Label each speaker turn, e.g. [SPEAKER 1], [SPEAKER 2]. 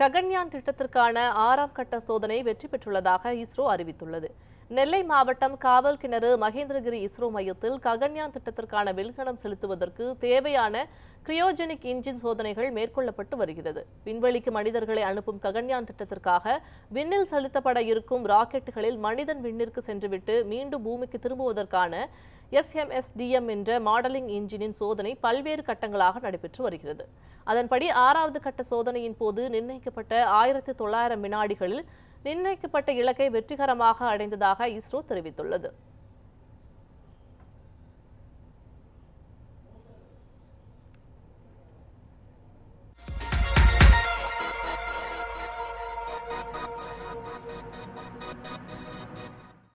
[SPEAKER 1] ககன்யான் திட்டத்திற்கான ஆறாம் கட்ட சோதனை வெற்றி பெற்றுள்ளதாக இஸ்ரோ அறிவித்துள்ளது நெல்லை மாவட்டம் காவல் கிணறு மகேந்திரகிரி இஸ்ரோ மையத்தில் ககன்யான் திட்டத்திற்கான விண்கலம் செலுத்துவதற்கு தேவையான கிரியோஜெனிக் இன்ஜின் சோதனைகள் மேற்கொள்ளப்பட்டு வருகிறது விண்வெளிக்கு மனிதர்களை அனுப்பும் ககன்யான் திட்டத்திற்காக விண்ணில் செலுத்தப்பட இருக்கும் ராக்கெட்டுகளில் மனிதன் விண்ணிற்கு சென்றுவிட்டு மீண்டும் பூமிக்கு திரும்புவதற்கான எஸ்எம்எஸ்டிஎம் என்ற மாடலிங் இன்ஜினின் சோதனை பல்வேறு கட்டங்களாக நடைபெற்று வருகிறது அதன்படி ஆறாவது கட்ட சோதனையின் போது நிர்ணயிக்கப்பட்ட ஆயிரத்தி தொள்ளாயிரம் வினாடிகளில் நிர்ணயிக்கப்பட்ட இலக்கை வெற்றிகரமாக அடைந்ததாக இஸ்ரோ தெரிவித்துள்ளது